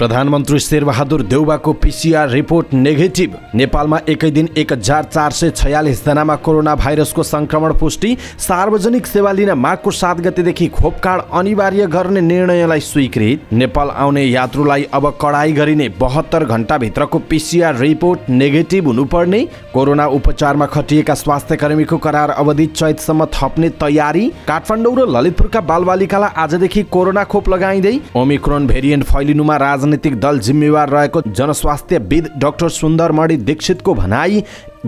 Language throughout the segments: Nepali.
प्रधानमन्त्री शेरबहादुर देउबाको पिसिआर रिपोर्ट नेगेटिभ नेपालमा एकै दिन एक हजार चार सय छयालिस जनामा कोरोना भाइरसको सङ्क्रमण पुष्टि सार्वजनिक सेवा लिन माघको सात गतेदेखि खोप कार्ड अनिवार्य गर्ने निर्णयलाई स्वीकृत नेपाल आउने यात्रुलाई अब कडाई गरिने बहत्तर घन्टाभित्रको पिसिआर रिपोर्ट नेगेटिभ हुनुपर्ने कोरोना उपचारमा खटिएका स्वास्थ्य कर्मीको करार अवधि चैतसम्म थप्ने तयारी काठमाडौँ र ललितपुरका बालबालिकालाई आजदेखि कोरोना खोप लगाइँदै ओमिक्रोन भेरिएन्ट फैलिनुमा राज राजनीतिक दल जिम्मेवार रहेको जनस्वास्थ्यविद डाक्टर सुन्दरमणि दीक्षितको भनाई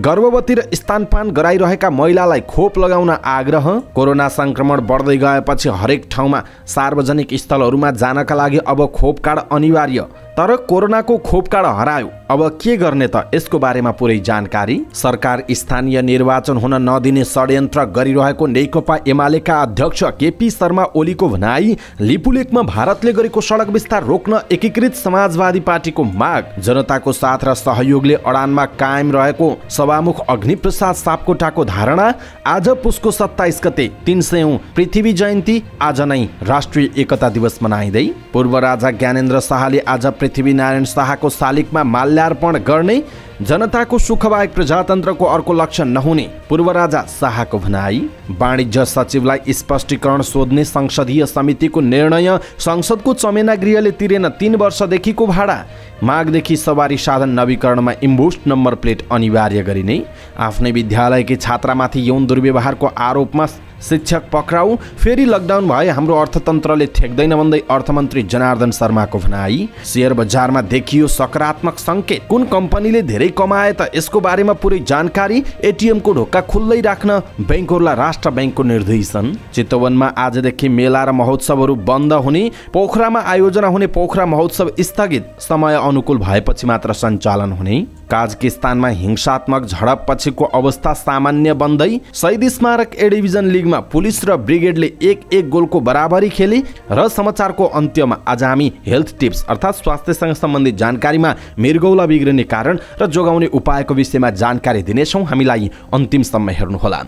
गर्भवती र स्थानपान गराइरहेका महिलालाई खोप लगाउन आग्रह कोरोना सङ्क्रमण बढ्दै गएपछि हरेक ठाउँमा सार्वजनिक स्थलहरूमा जानका लागि अब खोप कार्ड अनिवार्य तर कोरोनाको खोप काड हरायो अब के गर्ने त यसको बारेमा पुरै जानकारी सरकार स्थानीय निर्वाचन हुन नदिने षड्यन्त्र गरिरहेको नेकपा एमालेका अध्यक्ष केपी शर्मा ओलीको भनाई लिपुलेकमा भारतले गरेको सडक विस्तार रोक्न एकीकृत समाजवादी पार्टीको माग जनताको साथ र सहयोगले अडानमा कायम रहेको सभामुख अग्निप्रसाद सापकोटाको धारणा आज पुसको सत्ताइस गते तिन सय पृथ्वी जयन्ती आज नै राष्ट्रिय एकता दिवस मनाइँदै पूर्व राजा ज्ञानेन्द्र शाहले आज पृथ्वीनारायण शाहको शालिगमा माल्यार्पण गर्ने जनताको सुखबाहेक प्रजातन्त्रको अर्को लक्षण नहुने पूर्व राजा शाहको भनाई वाणिज्य सचिवलाई स्पष्टीकरण सोध्ने संसदीय समितिको निर्णय संसदको चमेना गृहले तिरेन तिन वर्षदेखिको भाडा मागदेखि सवारी साधन नवीकरणमा इम्बुस्ट नम्बर प्लेट अनिवार्य गरिने आफ्नै विद्यालयकी छात्रामाथि यौन दुर्व्यवहारको आरोपमा शिक्षक पक्राउ फेरि लकडाउन भए हाम्रो अर्थतन्त्रले ठेक्दैन भन्दै अर्थमन्त्री जनार्दन शर्माको भनाई सेयर बजारमा देखियो सकारात्मक सङ्केत कुन कम्पनीले धेरै कमाए त यसको बारेमा पुरै जानकारी एटिएमको ढोका खुल्लै राख्न ब्याङ्कहरूलाई राष्ट्र ब्याङ्कको निर्देशन चितवनमा आजदेखि मेला र महोत्सवहरू बन्द हुने पोखरामा आयोजना हुने पोखरा महोत्सव स्थगित समय अनुकूल भएपछि मात्र सञ्चालन हुने काजकिस्तानमा हिंसात्मक झडपपछिको अवस्था सामान्य बन्दै सहिद स्मारक ए लिगमा पुलिस र ब्रिगेडले एक एक गोलको बराबरी खेले र समाचारको अन्त्यमा आज हामी हेल्थ टिप्स अर्थात् स्वास्थ्यसँग सम्बन्धित जानकारीमा मृगौला बिग्रिने कारण र जोगाउने उपायको विषयमा जानकारी दिनेछौँ हामीलाई अन्तिमसम्म हेर्नुहोला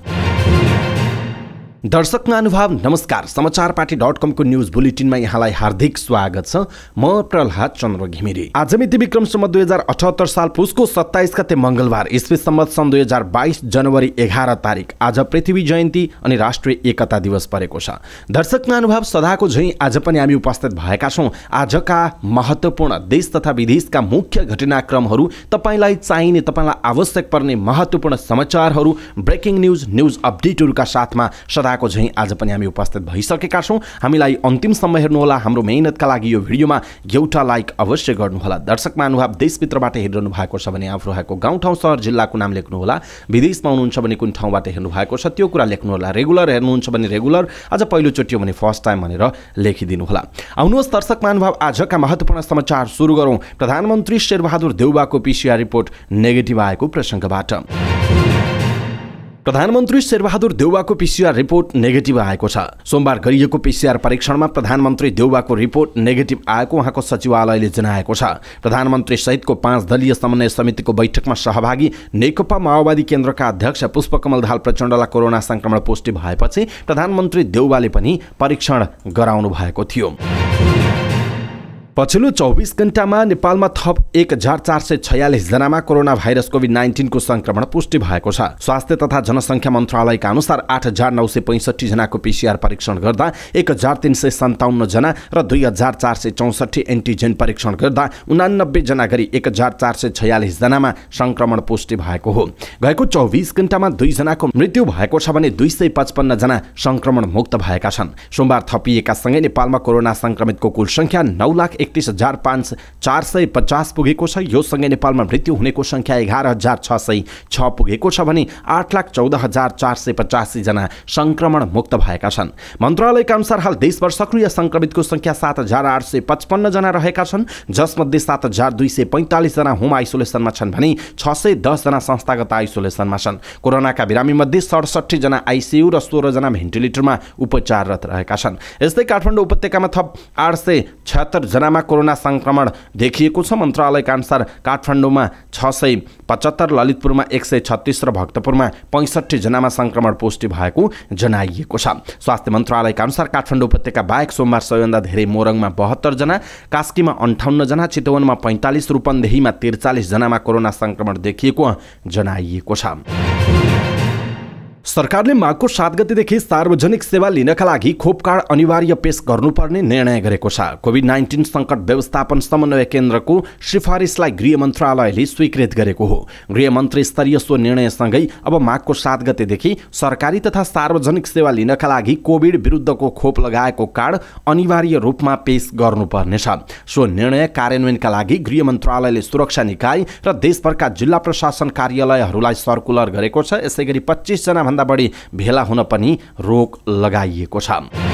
दर्शक अनुभव नमस्कार समाचार पार्टी डट कमको न्युज बुलेटिनमा यहाँलाई हार्दिक स्वागत छ म प्रहलाद चन्द्र घिमिरे आज मिति विक्रम सम्म दुई हजार अठहत्तर साल पुसको सत्ताइस गते मङ्गलबार इस्वी सम्म सन् दुई हजार बाइस जनवरी एघार तारिक आज पृथ्वी जयन्ती अनि राष्ट्रिय एकता दिवस परेको छ दर्शक अनुभव सदाको झैँ आज पनि हामी उपस्थित भएका छौँ आजका महत्त्वपूर्ण देश तथा विदेशका मुख्य घटनाक्रमहरू तपाईँलाई चाहिने तपाईँलाई आवश्यक पर्ने महत्त्वपूर्ण समाचारहरू ब्रेकिङ न्युज न्युज अपडेटहरूका साथमा सदा कुराको झैँ आज पनि हामी उपस्थित भइसकेका छौँ हामीलाई अन्तिमसम्म हेर्नुहोला हाम्रो मेहनतका लागि यो भिडियोमा एउटा लाइक अवश्य गर्नुहोला दर्शक महानुभाव देशभित्रबाट हेरिरहनु भएको छ भने आफू रहेको गाउँठाउँ सहर जिल्लाको नाम लेख्नुहोला विदेशमा हुनुहुन्छ भने कुन ठाउँबाट हेर्नु भएको छ त्यो कुरा लेख्नुहोला रेगुलर हेर्नुहुन्छ भने रेगुलर आज पहिलोचोटि हो भने फर्स्ट टाइम भनेर लेखिदिनुहोला आउनुहोस् दर्शक महानुभाव आजका महत्त्वपूर्ण समाचार सुरु गरौँ प्रधानमन्त्री शेरबहादुर देउबाको पिसिआर रिपोर्ट नेगेटिभ आएको प्रसङ्गबाट प्रधानमन्त्री शेरबहादुर देउवाको पिसिआर रिपोर्ट नेगेटिभ आएको छ सोमबार गरिएको पिसिआर परीक्षणमा प्रधानमन्त्री देउवाको रिपोर्ट नेगेटिभ आएको उहाँको सचिवालयले जनाएको छ प्रधानमन्त्री सहितको पाँच दलीय समन्वय समितिको बैठकमा सहभागी नेकपा माओवादी केन्द्रका अध्यक्ष पुष्पकमल दाल प्रचण्डलाई कोरोना संक्रमण पुष्टि भएपछि प्रधानमन्त्री देउवाले पनि परीक्षण गराउनु भएको थियो पछिल्लो चौबिस घन्टामा नेपालमा थप एक हजार चार सय छयालिस जनामा कोरोना भाइरस कोभिड नाइन्टिनको संक्रमण पुष्टि भएको छ स्वास्थ्य तथा जनसङ्ख्या मन्त्रालयका अनुसार आठ हजार नौ सय पैँसठी जनाको पिसिआर परीक्षण गर्दा एक हजार तिन सय सन्ताउन्न जना र दुई हजार चार सय चौसठी एन्टिजेन परीक्षण गर्दा उनानब्बे जना गरी एक हजार चार सय छयालिस जनामा संक्रमण पुष्टि भएको हो गएको चौबिस घन्टामा दुईजनाको मृत्यु भएको छ भने दुई सय पचपन्नजना संक्रमण मुक्त भएका छन् सोमबार थपिएकासँगै नेपालमा कोरोना संक्रमितको कुल संख्या नौ लाख एकतिस हजार पाँच चार सय पचास पुगेको छ योसँगै नेपालमा मृत्यु हुनेको सङ्ख्या एघार हजार छ सय छ पुगेको छ भने आठ लाख चौध हजार चार सय पचासीजना सङ्क्रमण मुक्त भएका छन् मन्त्रालयका अनुसार हाल देशभर सक्रिय सङ्क्रमितको सङ्ख्या सात हजार आठ सय पचपन्नजना रहेका छन् जसमध्ये सात हजार दुई सय पैँतालिसजना होम आइसोलेसनमा छन् भने छ सय दसजना संस्थागत आइसोलेसनमा छन् कोरोनाका बिरामीमध्ये सडसठीजना आइसियु र सोह्रजना भेन्टिलेटरमा उपचाररत रहेका छन् यस्तै काठमाडौँ उपत्यकामा थप आठ सय छत्तरजनामा जिल्लामा कोरोना सङ्क्रमण देखिएको छ मन्त्रालयका अनुसार काठमाडौँमा छ सय पचहत्तर ललितपुरमा एक सय छत्तिस र भक्तपुरमा पैँसठी जनामा सङ्क्रमण पुष्टि भएको जनाइएको छ स्वास्थ्य मन्त्रालयका अनुसार काठमाडौँ उपत्यका बाहेक सोमबार सबैभन्दा धेरै मोरङमा बहत्तरजना कास्कीमा अन्ठाउन्नजना चितवनमा पैँतालिस रूपन्देहीमा त्रिचालिसजनामा कोरोना सङ्क्रमण देखिएको जनाइएको छ सरकारले माघको सात गतिदेखि सार्वजनिक सेवा लिनका लागि खोप कार्ड अनिवार्य पेश गर्नुपर्ने निर्णय गरेको छ कोभिड नाइन्टिन सङ्कट व्यवस्थापन समन्वय केन्द्रको सिफारिसलाई गृह मन्त्रालयले स्वीकृत गरेको हो गृह मन्त्री स्तरीय सो निर्णयसँगै अब माघको सात गतेदेखि सरकारी तथा सार्वजनिक सेवा लिनका लागि कोभिड विरुद्धको खोप लगाएको कार्ड अनिवार्य रूपमा पेश गर्नुपर्नेछ सो निर्णय कार्यान्वयनका लागि गृह मन्त्रालयले सुरक्षा निकाय र देशभरका जिल्ला प्रशासन कार्यालयहरूलाई सर्कुलर गरेको छ यसै गरी पच्चिसजना भन्दा बढी भेला हुन पनि रोक लगाइएको छ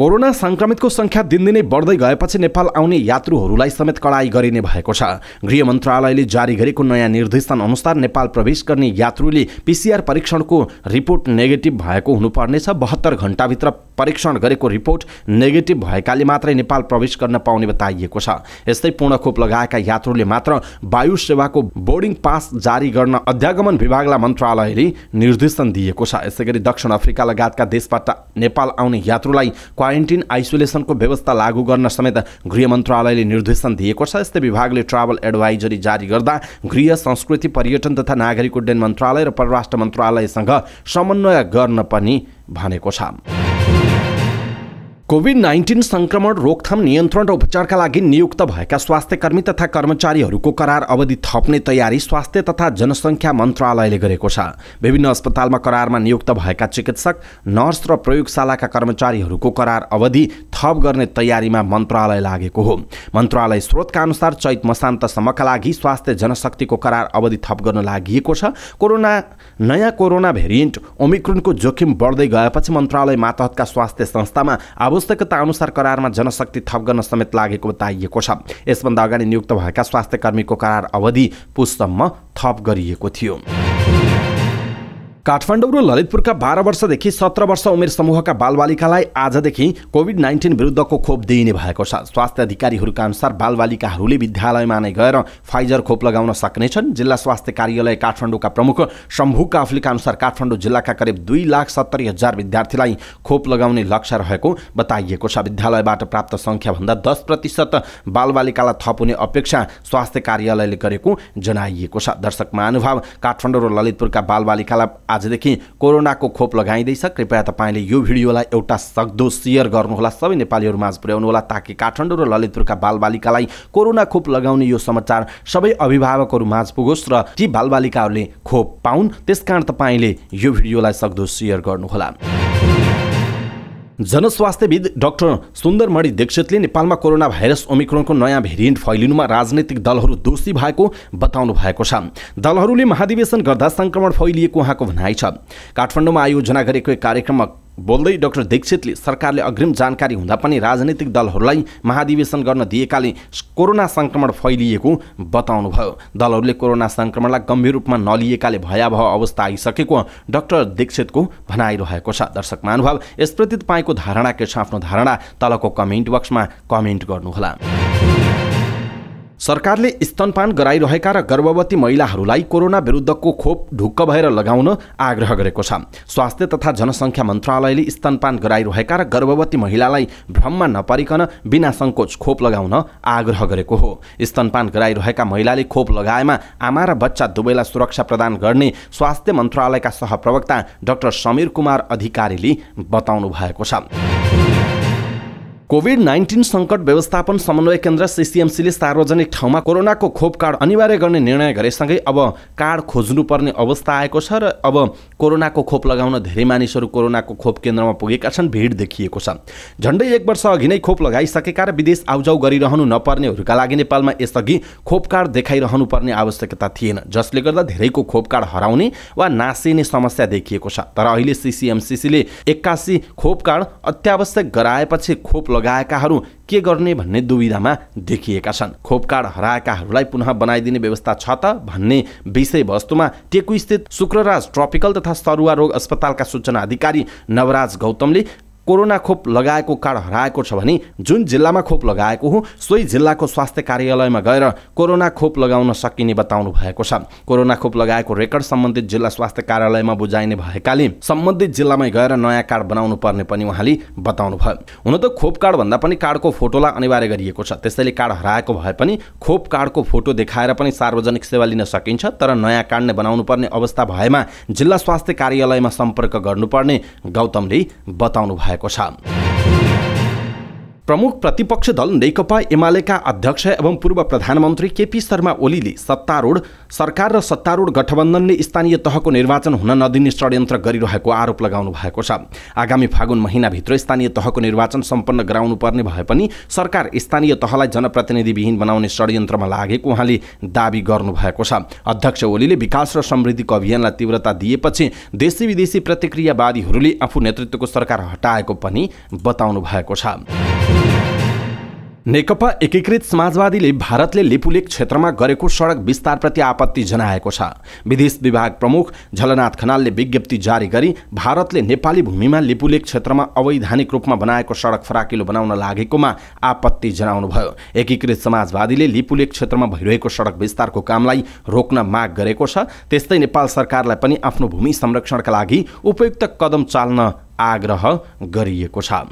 कोरोना संक्रमितको संख्या दिनदिनै बढ्दै गएपछि नेपाल आउने यात्रुहरूलाई समेत कडाई गरिने भएको छ गृह मन्त्रालयले जारी गरेको नयाँ निर्देशन अनुसार नेपाल प्रवेश गर्ने यात्रुले पिसिआर परीक्षणको रिपोर्ट नेगेटिभ भएको हुनुपर्नेछ बहत्तर घन्टाभित्र परीक्षण गरेको रिपोर्ट नेगेटिभ भएकाले मात्रै नेपाल प्रवेश गर्न पाउने बताइएको छ यस्तै पूर्ण खोप लगाएका यात्रुले मात्र वायु सेवाको बोर्डिङ पास जारी गर्न अध्यागमन विभागलाई मन्त्रालयले निर्देशन दिएको छ यसै दक्षिण अफ्रिका लगायतका देशबाट नेपाल आउने यात्रुलाई क्वारेन्टिन आइसोलेसनको व्यवस्था लागू गर्न समेत गृह मन्त्रालयले निर्देशन दिएको छ यस्तै विभागले ट्राभल एडभाइजरी जारी गर्दा गृह संस्कृति पर्यटन तथा नागरिक उड्डयन मन्त्रालय र परराष्ट्र मन्त्रालयसँग समन्वय गर्न पनि भनेको छ कोभिड नाइन्टिन सङ्क्रमण रोकथाम नियन्त्रण र उपचारका लागि नियुक्त भएका स्वास्थ्यकर्मी तथा कर्मचारीहरूको करार अवधि थप्ने तयारी स्वास्थ्य तथा जनसङ्ख्या मन्त्रालयले गरेको छ विभिन्न अस्पतालमा करारमा नियुक्त भएका चिकित्सक नर्स र प्रयोगशालाका कर्मचारीहरूको करार अवधि थप गर्ने तयारीमा मन्त्रालय लागेको हो मन्त्रालय स्रोतका अनुसार चैत मसान्तसम्मका लागि स्वास्थ्य जनशक्तिको करार अवधि थप गर्न लागि छ कोरोना नयाँ कोरोना भेरिएन्ट ओमिक्रोनको जोखिम बढ्दै गएपछि मन्त्रालय मातहतका स्वास्थ्य संस्थामा आवश्यक आवश्यकता अनुसार करारमा जनशक्ति थप गर्न समेत लागेको बताइएको छ यसभन्दा अगाडि नियुक्त भएका स्वास्थ्य कर्मीको करार अवधि पुससम्म थप गरिएको थियो काठमाडौँ र ललितपुरका बाह्र वर्षदेखि सत्र वर्ष उमेर समूहका बालबालिकालाई आजदेखि कोभिड नाइन्टिन विरुद्धको खोप दिइने भएको छ स्वास्थ्य अधिकारीहरूका अनुसार बालबालिकाहरूले विद्यालयमा नै गएर फाइजर खोप लगाउन सक्नेछन् जिल्ला स्वास्थ्य कार्यालय काठमाडौँका प्रमुख शम्भु काफ्लेका अनुसार काठमाडौँ जिल्लाका करिब दुई लाख सत्तरी हजार विद्यार्थीलाई खोप लगाउने लक्ष्य रहेको बताइएको छ विद्यालयबाट प्राप्त सङ्ख्याभन्दा दस प्रतिशत बालबालिकालाई थप हुने अपेक्षा स्वास्थ्य कार्यालयले गरेको जनाइएको छ दर्शक महानुभाव काठमाडौँ र ललितपुरका बालबालिकालाई आजदेखि कोरोनाको खोप लगाइँदैछ कृपया तपाईँले यो भिडियोलाई एउटा सक्दो सेयर गर्नुहोला सबै नेपालीहरूमाझ पुर्याउनुहोला ताकि काठमाडौँ र ललितपुरका बालबालिकालाई कोरोना खोप लगाउने यो समाचार सबै अभिभावकहरूमाझ पुगोस् र ती बालबालिकाहरूले खोप पाउन् त्यसकारण तपाईँले यो भिडियोलाई सक्दो सेयर गर्नुहोला जनस्वास्थ्यविद डाक्टर सुन्दरमणि दीक्षितले नेपालमा कोरोना भाइरस ओमिक्रोनको नयाँ भेरिएन्ट फैलिनुमा राजनैतिक दलहरू दोषी भएको बताउनु भएको छ दलहरूले महाधिवेशन गर्दा सङ्क्रमण फैलिएको उहाँको भनाइ छ काठमाडौँमा आयोजना गरेको एक कार्यक्रममा बोल्दै डाक्टर दीक्षितले सरकारले अग्रिम जानकारी हुँदा पनि राजनैतिक दलहरूलाई महाधिवेशन गर्न दिएकाले कोरोना सङ्क्रमण फैलिएको बताउनुभयो दलहरूले कोरोना सङ्क्रमणलाई गम्भीर रूपमा नलिएकाले भयावह अवस्था आइसकेको डाक्टर दीक्षितको भनाइरहेको छ दर्शक महानुभाव यसप्रति तपाईँको धारणा के छ आफ्नो धारणा तलको कमेन्ट बक्समा कमेन्ट गर्नुहोला सरकारले स्तनपान गराइरहेका र गर्भवती महिलाहरूलाई कोरोना विरुद्धको खोप ढुक्क भएर लगाउन आग्रह गरेको छ स्वास्थ्य तथा जनसङ्ख्या मन्त्रालयले स्तनपान गराइरहेका र गर्भवती महिलालाई भ्रममा नपरिकन बिना सङ्कोच खोप लगाउन आग्रह गरेको हो स्तनपान गराइरहेका महिलाले खोप लगाएमा आमा र बच्चा दुवैलाई सुरक्षा प्रदान गर्ने स्वास्थ्य मन्त्रालयका सहप्रवक्ता डाक्टर समीर कुमार अधिकारीले बताउनु भएको छ कोभिड नाइन्टिन सङ्कट व्यवस्थापन समन्वय केन्द्र सिसिएमसीले सार्वजनिक ठाउँमा कोरोनाको खोप कार्ड अनिवार्य गर्ने निर्णय गरेसँगै अब कार्ड खोज्नुपर्ने अवस्था आएको छ र अब कोरोनाको खोप लगाउन धेरै मानिसहरू कोरोनाको खोप केन्द्रमा पुगेका छन् भिड देखिएको छ झन्डै एक वर्ष अघि नै खोप लगाइसकेका र विदेश आउजाउ गरिरहनु नपर्नेहरूका लागि नेपालमा यसअघि खोप कार्ड देखाइरहनु पर्ने आवश्यकता थिएन जसले गर्दा धेरैको खोप कार्ड हराउने वा नासिने समस्या देखिएको छ तर अहिले सिसिएमसिसीले एक्कासी खोप कार्ड अत्यावश्यक गराएपछि खोप लगाएकाहरू के गर्ने भन्ने दुविधामा देखिएका छन् खोप कार्ड हराएकाहरूलाई पुनः बनाइदिने व्यवस्था छ त भन्ने विषयवस्तुमा टेकुस्थित शुक्रराज ट्रपिकल तथा सरुवा रोग अस्पतालका सूचना अधिकारी नवराज गौतमले कोरोना खोप लगाएको कार्ड हराएको छ भने जुन जिल्लामा खोप लगाएको हो सोही जिल्लाको स्वास्थ्य कार्यालयमा गएर कोरोना खोप लगाउन सकिने बताउनु भएको छ कोरोना खोप लगाएको रेकर्ड सम्बन्धित जिल्ला स्वास्थ्य कार्यालयमा बुझाइने भएकाले सम्बन्धित जिल्लामै गएर नयाँ कार्ड बनाउनु पर्ने पनि उहाँले बताउनु भयो हुन त खोप कार्ड भन्दा पनि कार्डको फोटोलाई अनिवार्य गरिएको छ त्यसैले कार्ड हराएको भए पनि खोप कार्डको फोटो देखाएर पनि सार्वजनिक सेवा लिन सकिन्छ तर नयाँ कार्ड नै बनाउनु पर्ने अवस्था भएमा जिल्ला स्वास्थ्य कार्यालयमा सम्पर्क गर्नुपर्ने गौतमले बताउनु भएको Cosa प्रमुख प्रतिपक्ष दल नेकपा एमालेका अध्यक्ष एवं पूर्व प्रधानमन्त्री केपी शर्मा ओलीले सत्तारूढ सरकार र सत्तारूढ गठबन्धनले स्थानीय तहको निर्वाचन हुन नदिने षड्यन्त्र गरिरहेको आरोप लगाउनु भएको छ आगामी फागुन महिनाभित्र स्थानीय तहको निर्वाचन सम्पन्न गराउनु पर्ने भए पनि सरकार स्थानीय तहलाई जनप्रतिनिधिविहीन बनाउने षड्यन्त्रमा लागेको उहाँले दावी गर्नुभएको छ अध्यक्ष ओलीले विकास र समृद्धिको अभियानलाई तीव्रता दिएपछि देशी विदेशी प्रतिक्रियावादीहरूले आफू नेतृत्वको सरकार हटाएको पनि बताउनु भएको छ नेकपा एकीकृत समाजवादीले भारतले लिपुलेक क्षेत्रमा गरेको सडक विस्तारप्रति आपत्ति जनाएको छ विदेश विभाग प्रमुख झलनाथ खनालले विज्ञप्ति जारी गरी भारतले नेपाली भूमिमा लिपुलेक क्षेत्रमा अवैधानिक रूपमा बनाएको सडक फराकिलो बनाउन लागेकोमा आपत्ति जनाउनुभयो एकीकृत समाजवादीले लिपुलेक क्षेत्रमा भइरहेको सडक विस्तारको कामलाई रोक्न माग गरेको छ त्यस्तै नेपाल सरकारलाई पनि आफ्नो भूमि संरक्षणका लागि उपयुक्त कदम चाल्न आग्रह गरिएको छ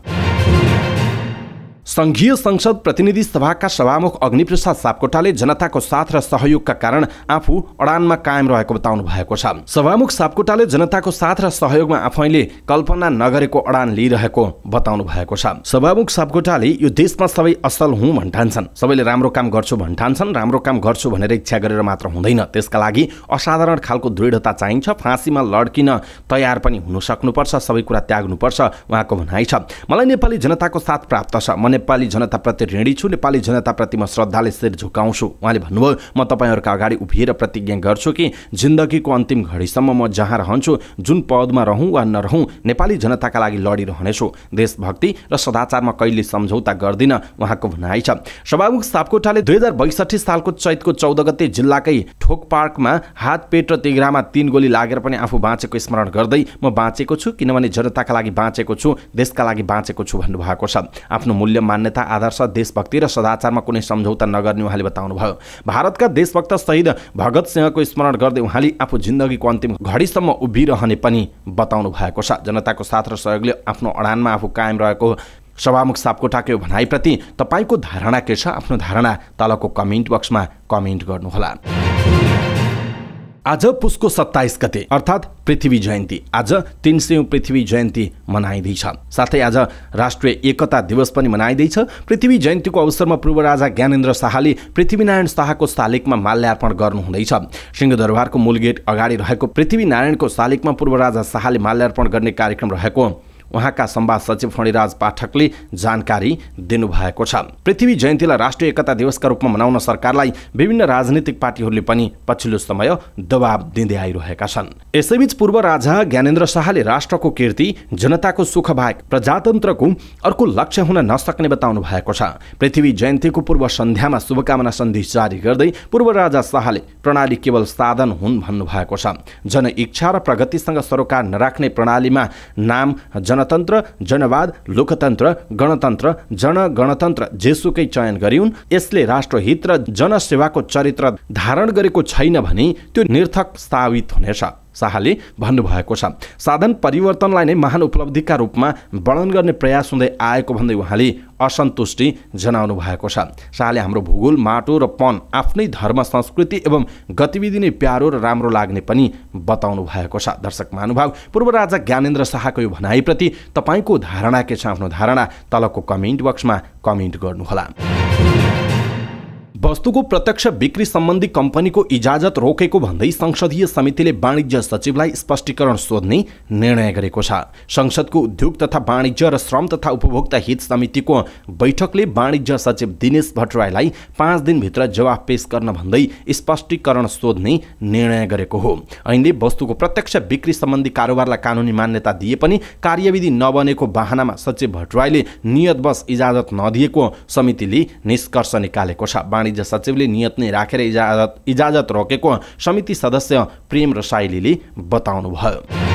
संघीय संसद प्रतिनिधि सभाका सभामुख अग्निप्रसाद सापकोटाले जनताको साथ र सहयोगका कारण आफू अडानमा कायम रहेको बताउनु भएको छ सभामुख सापकोटाले जनताको साथ र सहयोगमा आफैले कल्पना नगरेको अडान लिइरहेको बताउनु भएको छ सभामुख सापकोटाले यो देशमा सबै असल हुँ भन्ठान्छन् सबैले राम्रो काम गर्छु भन्ठान्छन् राम्रो काम गर्छु भनेर इच्छा गरेर मात्र हुँदैन त्यसका लागि असाधारण खालको दृढता चाहिन्छ फाँसीमा लड्किन तयार पनि हुन सक्नुपर्छ सबै कुरा त्याग्नुपर्छ उहाँको भनाइ छ मलाई नेपाली जनताको साथ प्राप्त छ नेपाली जनताप्रति ऋणी छु नेपाली जनताप्रति म श्रद्धाले शिर झुकाउँछु उहाँले भन्नुभयो म तपाईँहरूका अगाडि उभिएर प्रतिज्ञा गर्छु कि जिन्दगीको अन्तिम घडीसम्म म जहाँ रहन्छु जुन पदमा रहँ वा नरहँ नेपाली जनताका लागि लडिरहनेछु देशभक्ति र सदाचारमा कहिले सम्झौता गर्दिन उहाँको भनाइ छ सभामुख सापकोटाले दुई हजार बैसठी सालको चैतको चौध गते जिल्लाकै ठोक पार्कमा हात पेट र तिग्रामा तीन गोली लागेर पनि आफू बाँचेको स्मरण गर्दै म बाँचेको छु किनभने जनताका लागि बाँचेको छु देशका लागि बाँचेको छु भन्नुभएको छ आफ्नो मूल्य मान्यता आदर्श देशभक्ति र सदाचारमा कुनै सम्झौता नगर्ने उहाँले बताउनुभयो भारतका देशभक्त शहीद भगत सिंहको स्मरण गर्दै उहाँले आफू जिन्दगीको अन्तिम घडीसम्म उभिरहने पनि बताउनु भएको छ जनताको साथ र सहयोगले आफ्नो अडानमा आफू कायम रहेको सभामुख सापकोटाको यो भनाइप्रति तपाईँको धारणा के छ आफ्नो धारणा तलको कमेन्ट बक्समा कमेन्ट गर्नुहोला आज पुसको सत्ताइस गते अर्थात् पृथ्वी जयन्ती आज तिन सय पृथ्वी जयन्ती मनाइँदैछ साथै आज राष्ट्रिय एकता दिवस पनि मनाइँदैछ पृथ्वी जयन्तीको अवसरमा पूर्व राजा ज्ञानेन्द्र शाहले पृथ्वीनारायण शाहको शालिगमा माल्यार्पण गर्नुहुँदैछ सिंहदरबारको मूल गेट अगाडि रहेको पृथ्वीनारायणको शालिगमा पूर्व राजा शाहले माल्यार्पण गर्ने कार्यक्रम रहेको उहाँका सम्वाद सचिव फणिराज पाठकले जानकारी दिनुभएको छ पृथ्वी जयन्तीलाई राष्ट्रिय एकता दिवसका रूपमा मनाउन सरकारलाई विभिन्न राजनीतिक पार्टीहरूले पनि पछिल्लो समय दबाब दिँदै आइरहेका छन् यसैबीच पूर्व राजा ज्ञानेन्द्र शाहले राष्ट्रको कीर्ति जनताको सुख बाहेक प्रजातन्त्रको अर्को लक्ष्य हुन नसक्ने बताउनु भएको छ पृथ्वी जयन्तीको पूर्व सन्ध्यामा शुभकामना सन्देश जारी गर्दै पूर्व राजा शाहले प्रणाली केवल साधन हुन् भन्नुभएको छ जन इच्छा र प्रगतिसँग सरोकार नराख्ने प्रणालीमा नाम जनतन्त्र जनवाद लोकतन्त्र गणतन्त्र जनगणतन्त्र जेसुकै चयन गरिउन् यसले राष्ट्रहित र जनसेवाको चरित्र धारण गरेको छैन भने त्यो निर्थक स्थापित हुनेछ शाहले भन्नुभएको छ साधन परिवर्तनलाई नै महान उपलब्धिका रूपमा वर्णन गर्ने प्रयास हुँदै आएको भन्दै उहाँले असन्तुष्टि जनाउनु भएको छ शाहले हाम्रो भूगोल माटो र पन आफ्नै धर्म संस्कृति एवं गतिविधि नै प्यारो र राम्रो लाग्ने पनि बताउनु भएको छ दर्शक महानुभाव पूर्व राजा ज्ञानेन्द्र शाहको यो भनाइप्रति तपाईँको धारणा के छ आफ्नो धारणा तलको कमेन्ट बक्समा कमेन्ट गर्नुहोला वस्तुको प्रत्यक्ष बिक्री सम्बन्धी कम्पनीको इजाजत रोकेको भन्दै संसदीय समितिले वाणिज्य सचिवलाई स्पष्टीकरण सोध्ने निर्णय गरेको छ संसदको उद्योग तथा वाणिज्य र श्रम तथा उपभोक्ता हित समितिको बैठकले वाणिज्य सचिव दिनेश भट्टराईलाई पाँच दिनभित्र जवाफ पेश गर्न भन्दै स्पष्टीकरण सोध्ने निर्णय गरेको हो ऐनले वस्तुको प्रत्यक्ष बिक्री सम्बन्धी कारोबारलाई कानुनी मान्यता दिए पनि कार्यविधि नबनेको बाहनामा सचिव भट्टराईले नियतवश इजाजत नदिएको समितिले निष्कर्ष निकालेको छ वाणिज्य सचिवले नियत नै राखेर इजाजत इजाजत रोकेको समिति सदस्य प्रेम रसाइलीले बताउनुभयो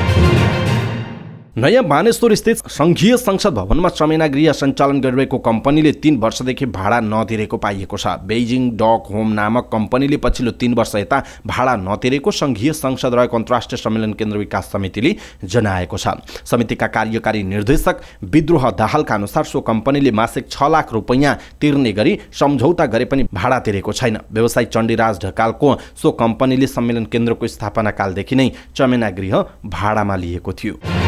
नयाँ बानेश्वर स्थित सङ्घीय संसद भवनमा चमेना गृह सञ्चालन गरिरहेको कम्पनीले तिन वर्षदेखि भाडा नतिरेको पाइएको छ बेजिङ डक होम नामक कम्पनीले पछिल्लो तिन वर्ष यता भाडा नतिरेको सङ्घीय संसद रहेको अन्तर्राष्ट्रिय सम्मेलन केन्द्र विकास समितिले जनाएको छ समितिका कार्यकारी निर्देशक विद्रोह दाहालका अनुसार सो कम्पनीले मासिक छ लाख रुपैयाँ तिर्ने गरी सम्झौता गरे पनि भाडा तिरेको छैन व्यवसायी चण्डीराज ढकालको सो कम्पनीले सम्मेलन केन्द्रको स्थापना कालदेखि नै चमेना गृह भाडामा लिएको थियो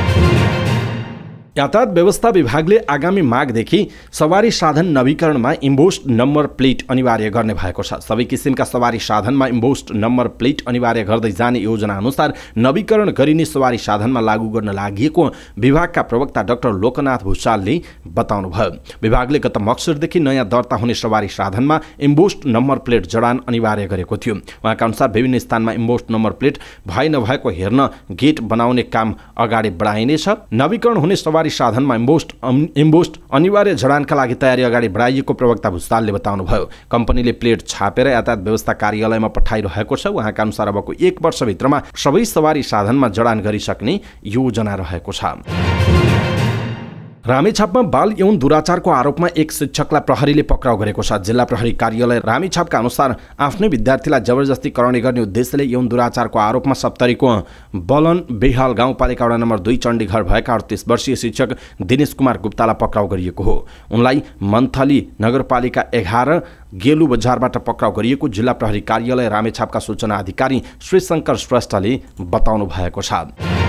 यातायात व्यवस्था विभागले आगामी माघदेखि सवारी साधन नवीकरणमा इम्बोस्ट नम्बर प्लेट अनिवार्य गर्ने भएको छ सबै किसिमका सवारी साधनमा इम्बोस्ट नम्बर प्लेट अनिवार्य गर्दै जाने योजना अनुसार नवीकरण गरिने सवारी साधनमा लागू गर्न लागि विभागका प्रवक्ता डाक्टर लोकनाथ भूषालले बताउनुभयो विभागले गत मक्सरदेखि नयाँ दर्ता हुने सवारी साधनमा इम्बोस्ट नम्बर प्लेट जडान अनिवार्य गरेको थियो उहाँका अनुसार विभिन्न स्थानमा इम्बोस्ट नम्बर प्लेट भए नभएको हेर्न गेट बनाउने काम अगाडि बढाइनेछ नवीकरण हुने सवारी सरकारी साधनमा इम्बोस्ट इम्बोस्ट um, अनिवार्य जडानका लागि तयारी अगाडि बढाइएको प्रवक्ता भुस्तालले बताउनुभयो कम्पनीले प्लेट छापेर यातायात व्यवस्था कार्यालयमा पठाइरहेको छ उहाँका अनुसार अबको एक वर्षभित्रमा सबै सवारी साधनमा जडान गरिसक्ने योजना रहेको छ रामेछापमा बाल यौन दुराचारको आरोपमा एक शिक्षकलाई प्रहरीले पक्राउ गरेको छ जिल्ला प्रहरी कार्यालय रामेछापका अनुसार आफ्नै विद्यार्थीलाई जबरजस्ती कराउने गर्ने उद्देश्यले यौन दुराचारको आरोपमा सप्तरीको बलन बेहाल गाउँपालिका वडा नम्बर दुई चण्डीघर भएका अडतिस वर्षीय शिक्षक दिनेश कुमार गुप्तालाई पक्राउ गरिएको हो उनलाई मन्थली नगरपालिका एघार गेलु बजारबाट पक्राउ गरिएको जिल्ला प्रहरी कार्यालय रामेछापका सूचना अधिकारी श्रीशङ्कर श्रेष्ठले बताउनु भएको छ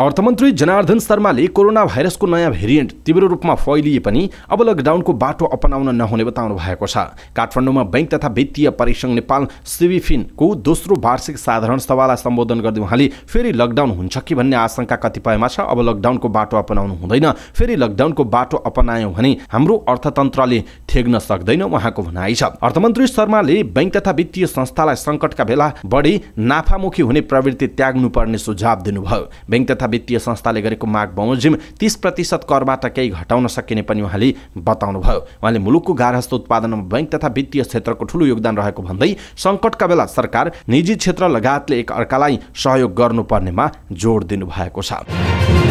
अर्थमन्त्री जनार्दन शर्माले कोरोना भाइरसको नयाँ भेरिएन्ट तीव्र रूपमा फैलिए पनि अब लकडाउनको बाटो अपनाउन नहुने बताउनु भएको छ काठमाडौँमा बैङ्क तथा वित्तीय परिसङ्घ नेपाल सिबिफिनको दोस्रो वार्षिक साधारण सभालाई सम्बोधन गर्दै उहाँले फेरि लकडाउन हुन्छ कि भन्ने आशंका कतिपयमा छ अब लकडाउनको बाटो अपनाउनु हुँदैन फेरि लकडाउनको बाटो अपनायौँ भने हाम्रो अर्थतन्त्रले ठेग्न सक्दैन उहाँको भनाइ छ अर्थमन्त्री शर्माले बैङ्क तथा वित्तीय संस्थालाई सङ्कटका बेला बढी नाफामुखी हुने प्रवृत्ति त्याग्नुपर्ने सुझाव दिनुभयो बैङ्क तथा वित्तीय संस्थाले गरेको माग बमोजिम तिस प्रतिशत करबाट केही घटाउन सकिने पनि उहाँले बताउनुभयो उहाँले मुलुकको गार्हस्थ उत्पादनमा बैङ्क तथा वित्तीय क्षेत्रको ठूलो योगदान रहेको भन्दै सङ्कटका बेला सरकार निजी क्षेत्र लगायतले एक अर्कालाई सहयोग गर्नुपर्नेमा जोड दिनुभएको छ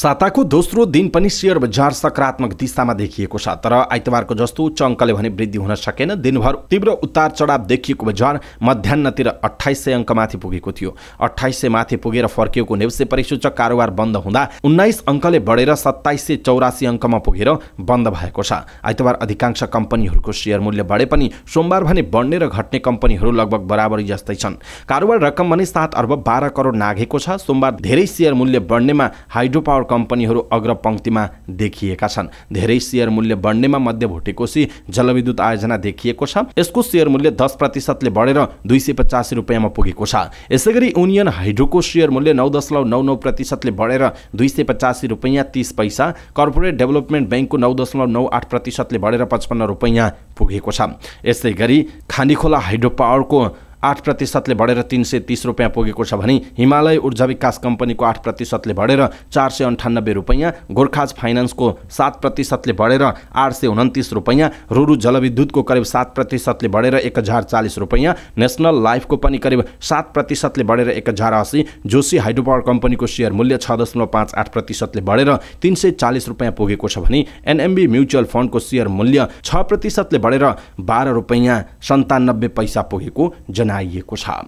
साताको दोस्रो दिन पनि सेयर बजार सकारात्मक दिशामा देखिएको छ तर आइतबारको जस्तो उच्च अङ्कले भने वृद्धि हुन सकेन दिनभर तीव्र उतार चढाव देखिएको बजार मध्याहतिर अठाइस सय अङ्कमाथि पुगेको थियो अठाइस सय माथि पुगेर फर्किएको नेउसे परिसूचक कारोबार बन्द हुँदा उन्नाइस अङ्कले बढेर सत्ताइस सय चौरासी अङ्कमा पुगेर बन्द भएको छ आइतबार अधिकांश कम्पनीहरूको सेयर मूल्य बढे पनि सोमबार भने बढ्ने र घट्ने कम्पनीहरू लगभग बराबरी जस्तै छन् कारोबार रकम भने सात अर्ब बाह्र करोड नाघेको छ सोमबार धेरै सेयर मूल्य बढ्नेमा हाइड्रो पावर कम्पनीहरू अग्रपङ्क्तिमा देखिएका छन् धेरै सेयर मूल्य बढ्नेमा मध्य भोटेकोसी जलविद्युत आयोजना देखिएको छ यसको सेयर मूल्य दस प्रतिशतले बढेर दुई सय पचासी रुपियाँमा पुगेको छ यसै गरी युनियन हाइड्रोको सेयर मूल्य नौ दशमलव नौ नौ प्रतिशतले बढेर दुई सय पचासी रुपियाँ तिस पैसा कर्पोरेट डेभलपमेन्ट ब्याङ्कको नौ दशमलव नौ आठ प्रतिशतले बढेर पचपन्न रुपियाँ पुगेको छ यसै गरी खानीखोला हाइड्रो पावरको आठ प्रतिशतले बढेर तिन सय तिस रुपियाँ पुगेको छ भने हिमालय ऊर्जा विकास कम्पनीको आठ प्रतिशतले बढेर चार सय अन्ठानब्बे रुपियाँ गोर्खाज फाइनेन्सको सात प्रतिशतले बढेर आठ सय उन्तिस रुपियाँ रुरु जलविद्युतको करिब सात प्रतिशतले बढेर एक हजार चालिस रुपियाँ नेसनल लाइफको पनि करिब सात प्रतिशतले बढेर एक हजार असी जोशी हाइड्रो पावर कम्पनीको सेयर मूल्य छ दशमलव पाँच आठ प्रतिशतले बढेर तिन सय चालिस रुपियाँ पुगेको छ भने एनएमबी म्युचुअल फन्डको सेयर मूल्य छ प्रतिशतले बढेर बाह्र रुपियाँ सन्तानब्बे पैसा पुगेको जना बनाइएको छ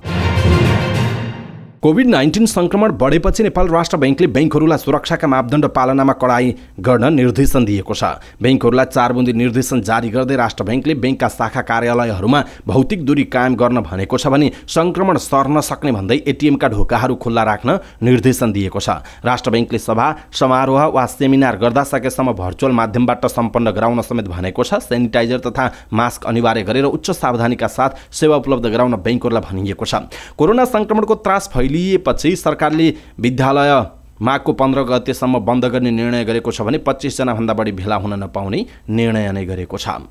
कोभिड नाइन्टिन सङ्क्रमण बढेपछि नेपाल राष्ट्र ब्याङ्कले ब्याङ्कहरूलाई सुरक्षाका मापदण्ड पालनामा कडाई गर्न निर्देशन दिएको छ ब्याङ्कहरूलाई चारबुन्दी निर्देशन जारी गर्दै राष्ट्र ब्याङ्कले ब्याङ्कका शाखा कार्यालयहरूमा भौतिक दूरी कायम गर्न भनेको छ भने सङ्क्रमण सर्न सक्ने भन्दै एटिएमका ढोकाहरू खुल्ला राख्न निर्देशन दिएको छ राष्ट्र ब्याङ्कले सभा समारोह वा सेमिनार गर्दा सकेसम्म भर्चुअल माध्यमबाट सम्पन्न गराउन समेत भनेको छ सेनिटाइजर तथा मास्क अनिवार्य गरेर उच्च सावधानीका साथ सेवा उपलब्ध गराउन ब्याङ्कहरूलाई भनिएको छ कोरोना सङ्क्रमणको त्रास फैलियो लिएपछि सरकारले विद्यालय माघको पन्ध्र गतेसम्म बन्द गर्ने निर्णय गरेको छ भने पच्चिसजनाभन्दा बढी भेला हुन नपाउने निर्णय नै गरेको छ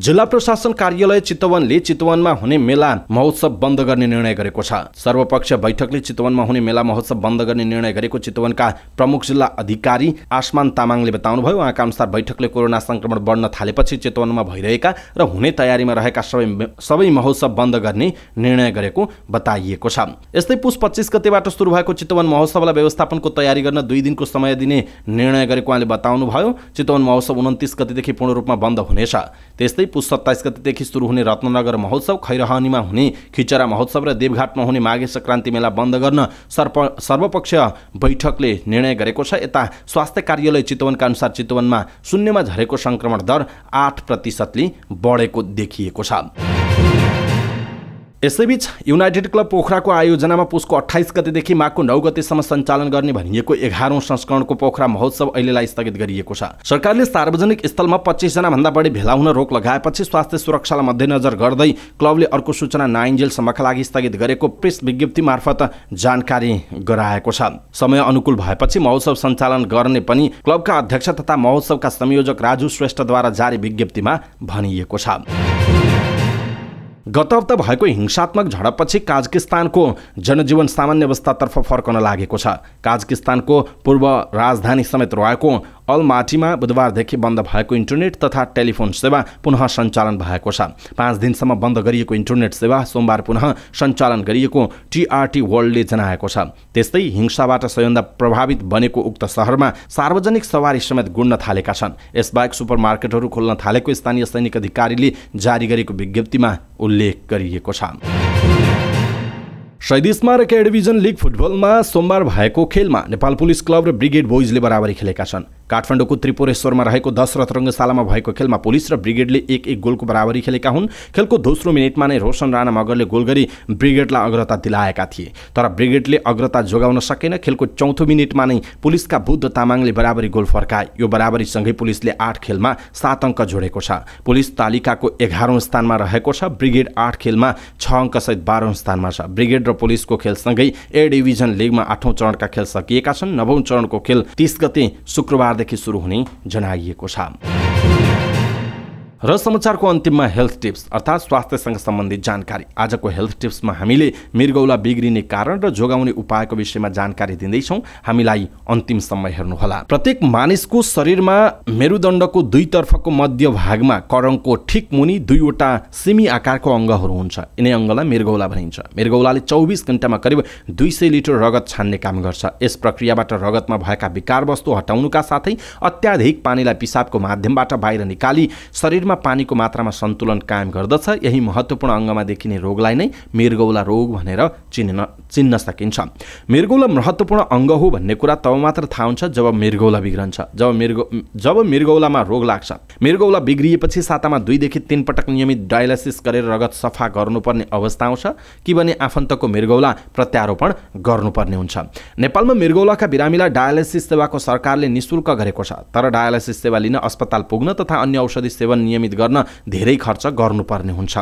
जिल्ला प्रशासन कार्यालय चितवनले चितवनमा हुने मेला महोत्सव बन्द गर्ने निर्णय गरेको छ सर्वपक्षीय बैठकले चितवनमा हुने मेला महोत्सव बन्द गर्ने निर्णय गरेको चितवनका प्रमुख जिल्ला अधिकारी आसमान तामाङले बताउनुभयो उहाँका अनुसार बैठकले कोरोना संक्रमण बढ्न थालेपछि चितवनमा भइरहेका र हुने तयारीमा रहेका सबै सबै महोत्सव बन्द गर्ने निर्णय गरेको बताइएको छ यस्तै पुष पच्चिस गतेबाट सुरु भएको चितवन महोत्सवलाई व्यवस्थापनको तयारी गर्न दुई दिनको समय दिने निर्णय गरेको उहाँले बताउनुभयो चितवन महोत्सव उन्तिस गतिदेखि पूर्ण रूपमा बन्द हुनेछ त्यस्तै जस्तै पुस सत्ताइस गतिदेखि सुरु हुने रत्नगर महोत्सव खैरहनीमा हुने खिचरा महोत्सव र देवघाटमा हुने माघे सङ्क्रान्ति मेला बन्द गर्न सर्प सर्वपक्षीय बैठकले निर्णय गरेको छ यता स्वास्थ्य कार्यालय चितवनका अनुसार चितवनमा शून्यमा झरेको सङ्क्रमण दर आठ प्रतिशतले बढेको देखिएको छ यसैबीच युनाइटेड क्लब पोखराको आयोजनामा पुसको अठाइस गतेदेखि माघको नौ गतेसम्म सञ्चालन गर्ने भनिएको एघारौँ संस्करणको पोखरा महोत्सव अहिलेलाई स्थगित गरिएको छ सरकारले सार्वजनिक स्थलमा पच्चिसजना भन्दा बढी भेला हुन रोक लगाएपछि स्वास्थ्य सुरक्षालाई मध्यनजर गर्दै क्लबले अर्को सूचना नाइन्जेलसम्मका लागि स्थगित गरेको प्रेस विज्ञप्ति मार्फत जानकारी गराएको छ समय अनुकूल भएपछि महोत्सव सञ्चालन गर्ने पनि क्लबका अध्यक्ष तथा महोत्सवका संयोजक राजु श्रेष्ठद्वारा जारी विज्ञप्तिमा भनिएको छ गत हप्ता भएको हिंसात्मक झडपपछि काजकिस्तानको जनजीवन सामान्य अवस्थातर्फ फर्कन लागेको छ काजकिस्तानको पूर्व राजधानी समेत रहेको अलमाटीमा बुधबारदेखि बन्द भएको इन्टरनेट तथा टेलिफोन सेवा पुनः सञ्चालन भएको छ पाँच दिनसम्म बन्द गरिएको इन्टरनेट सेवा सोमबार पुनः सञ्चालन गरिएको टिआरटी वर्ल्डले जनाएको छ त्यस्तै हिंसाबाट सबैभन्दा प्रभावित बनेको उक्त सहरमा सार्वजनिक सवारी समेत गुड्न थालेका छन् यसबाहेक सुपरमार्केटहरू खोल्न थालेको स्थानीय सैनिक अधिकारीले जारी गरेको विज्ञप्तिमा उल्लेख गरिएको छ शहीद स्मारक एडिभिजन लिग फुटबलमा सोमबार भएको खेलमा नेपाल पुलिस क्लब र ब्रिगेड बोइजले बराबरी खेलेका छन् काठमाडौँको त्रिपुरेश्वरमा रहेको दशरथ रङ्गशालामा भएको खेलमा पुलिस र ब्रिगेडले एक एक गोलको बराबरी खेलेका हुन् खेलको दोस्रो मिनटमा नै रोशन राणा मगरले गोल गरी ब्रिगेडलाई अग्रता दिलाएका थिए तर ब्रिगेडले अग्रता जोगाउन सकेन खेलको चौथो मिनटमा नै पुलिसका बुद्ध तामाङले बराबरी गोल फर्काए यो बराबरीसँगै पुलिसले आठ खेलमा सात अङ्क जोडेको छ पुलिस तालिकाको एघारौँ स्थानमा रहेको छ ब्रिगेड आठ खेलमा छ अङ्कसहित बाह्रौँ स्थानमा छ ब्रिगेड र पुलिसको खेलसँगै ए डिभिजन लिगमा आठौँ चरणका खेल सकिएका छन् नवौँ चरणको खेल तिस गते शुक्रबार देखि शुरू हुने जनाइएको छ र समाचारको अन्तिममा हेल्थ टिप्स अर्थात् स्वास्थ्यसँग सम्बन्धित जानकारी आजको हेल्थ टिप्समा हामीले मृगौला बिग्रिने कारण र जोगाउने उपायको विषयमा जानकारी दिँदैछौँ हामीलाई अन्तिमसम्म हेर्नुहोला प्रत्येक मानिसको शरीरमा मेरुदण्डको दुईतर्फको मध्य भागमा करङको ठिक मुनि दुईवटा सिमी आकारको अङ्गहरू हुन्छ यिनै अङ्गलाई मृगौला भनिन्छ मृगौलाले चौबिस घन्टामा करिब दुई सय लिटर रगत छान्ने काम गर्छ यस प्रक्रियाबाट रगतमा भएका विकार वस्तु हटाउनुका साथै अत्याधिक पानीलाई पिसाबको माध्यमबाट बाहिर निकाली शरीरमा शरीरमा पानीको मात्रामा सन्तुलन कायम गर्दछ यही महत्त्वपूर्ण अङ्गमा देखिने रोगलाई नै मृगौला रोग भनेर चिन्न चिन्न सकिन्छ मृगौला महत्त्वपूर्ण अङ्ग हो भन्ने कुरा तब मात्र थाहा हुन्छ जब मृगौला बिग्रन्छ जब मृग जब मृगौलामा रोग लाग्छ मृगौला बिग्रिएपछि सातामा दुईदेखि तिन पटक नियमित डायलासिस गरेर रगत सफा गर्नुपर्ने अवस्था आउँछ कि भने आफन्तको मृगौला प्रत्यारोपण गर्नुपर्ने हुन्छ नेपालमा मृगौलाका बिरामीलाई डायलासिस सेवाको सरकारले निशुल्क गरेको छ तर डायलासिस सेवा लिन अस्पताल पुग्न तथा अन्य औषधि सेवन नियम नियमित गर्न धेरै खर्च गर्नुपर्ने हुन्छ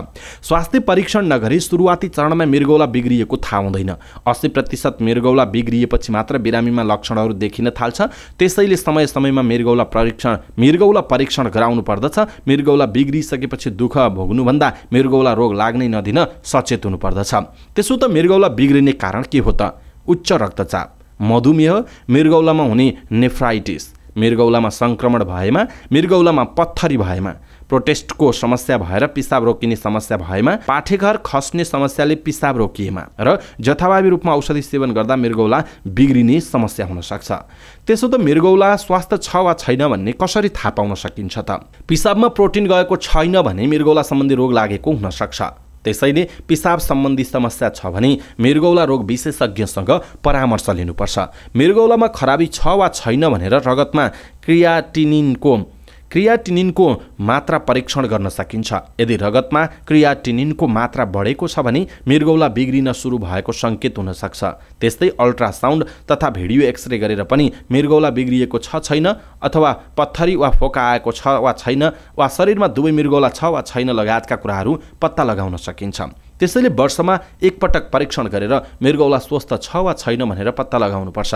स्वास्थ्य परीक्षण नगरी सुरुवाती चरणमा मृगौला बिग्रिएको थाहा हुँदैन अस्सी प्रतिशत मृगौला बिग्रिएपछि मात्र बिरामीमा लक्षणहरू देखिन थाल्छ त्यसैले समय समयमा मृगौला परीक्षण मृगौला परीक्षण गराउनु पर्दछ मृगौला बिग्रिसकेपछि दुःख भोग्नुभन्दा मृगौला रोग लाग्नै नदिन सचेत हुनुपर्दछ त्यसो त मृगौला बिग्रिने कारण के हो त उच्च रक्तचाप मधुमेह मृगौलामा हुने नेफ्राइटिस मृगौलामा सङ्क्रमण भएमा मृगौलामा पत्थरी भएमा प्रोटेस्टको समस्या भएर पिसाब रोकिने समस्या भएमा पाठेघर खस्ने समस्याले पिसाब रोकिएमा र जथाभावी रूपमा औषधि सेवन गर्दा मृगौला बिग्रिने समस्या हुन सक्छ त्यसो त मृगौला स्वास्थ्य छ वा छैन भन्ने कसरी थाहा पाउन सकिन्छ त पिसाबमा प्रोटिन गएको छैन भने मृगौला सम्बन्धी रोग लागेको हुन सक्छ त्यसैले पिसाब सम्बन्धी समस्या छ भने मृगौला रोग विशेषज्ञसँग परामर्श लिनुपर्छ मृगौलामा खराबी छ वा छैन भनेर रगतमा क्रियाटिनिनको क्रियाटिनिनको मात्रा परीक्षण गर्न सकिन्छ यदि रगतमा क्रियाटिनिनको मात्रा बढेको छ भने मृगौला बिग्रिन सुरु भएको सङ्केत हुनसक्छ त्यस्तै अल्ट्रासाउन्ड तथा भिडियो एक्सरे गरेर पनि मृगौला बिग्रिएको छ छैन अथवा पत्थरी वा फोका आएको छ वा छैन वा शरीरमा दुवै मृगौला छ वा छैन लगायतका कुराहरू पत्ता लगाउन सकिन्छ त्यसैले वर्षमा एकपटक परीक्षण गरेर मृगौला स्वस्थ छ वा छैन भनेर पत्ता लगाउनुपर्छ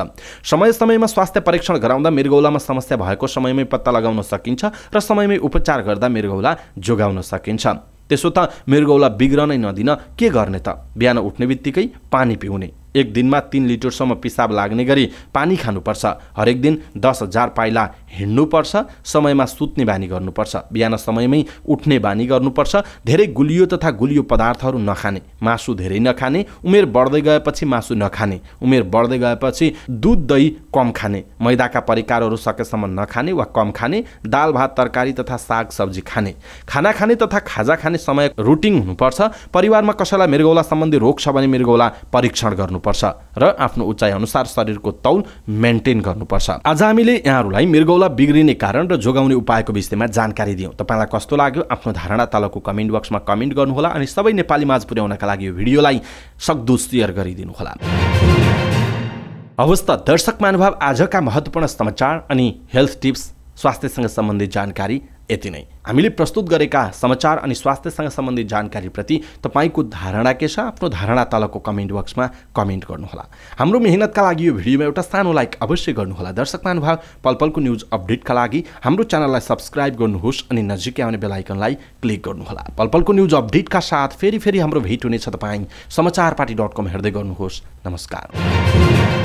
समय समयमा स्वास्थ्य परीक्षण गराउँदा मृगौलामा समस्या भएको समयमै पत्ता लगाउन सकिन्छ र समयमै उपचार गर्दा मृगौला जोगाउन सकिन्छ त्यसो त मृगौला बिग्रनै नदिन के गर्ने त बिहान उठ्ने बित्तिकै पानी पिउने एक दिनमा तिन लिटरसम्म पिसाब लाग्ने गरी पानी खानुपर्छ हरेक दिन दस हजार पाइला हिँड्नुपर्छ समयमा सुत्ने बानी गर्नुपर्छ बिहान समयमै उठ्ने बानी गर्नुपर्छ धेरै गुलियो तथा गुलियो पदार्थहरू नखाने मासु धेरै नखाने उमेर बढ्दै गएपछि मासु नखाने उमेर बढ्दै गएपछि दुध दही कम खाने मैदाका परिकारहरू सकेसम्म नखाने वा कम खाने दाल भात तरकारी तथा साग सब्जी खाने खाना खाने तथा खाजा खाने समय रुटिन हुनुपर्छ परिवारमा कसैलाई मृगौला सम्बन्धी रोग छ भने मृगौला परीक्षण गर्नुपर्छ र आफ्नो उचाइ अनुसार शरीरको तौल मेन्टेन गर्नुपर्छ आज हामीले यहाँहरूलाई मृगौला तल बिग्रिने कारण र जोगाउने उपायको विषयमा जानकारी दिउँ तपाईँलाई कस्तो लाग्यो आफ्नो धारणा तलको कमेन्ट बक्समा कमेन्ट गर्नुहोला अनि सबै नेपालीमाझ पुर्याउनका लागि यो भिडियोलाई सक्दो सेयर गरिदिनुहोला हवस् त दर्शक महानुभाव आजका महत्त्वपूर्ण समाचार अनि हेल्थ टिप्स स्वास्थ्यसँग सम्बन्धित जानकारी यति नै हामीले प्रस्तुत गरेका समाचार अनि स्वास्थ्यसँग सम्बन्धित जानकारीप्रति तपाईँको धारणा के छ आफ्नो धारणा तलको कमेन्ट बक्समा कमेन्ट गर्नुहोला हाम्रो मेहनतका लागि यो भिडियोमा एउटा सानो लाइक अवश्य गर्नुहोला दर्शक महानुभाव पलपलको पलको न्युज अपडेटका लागि हाम्रो च्यानललाई सब्सक्राइब गर्नुहोस् अनि नजिकै आउने बेलायकनलाई क्लिक गर्नुहोला पलपलको पलको न्युज अपडेटका साथ फेरि फेरि हाम्रो भेट हुनेछ तपाईँ पार्टी डट कम हेर्दै गर्नुहोस् नमस्कार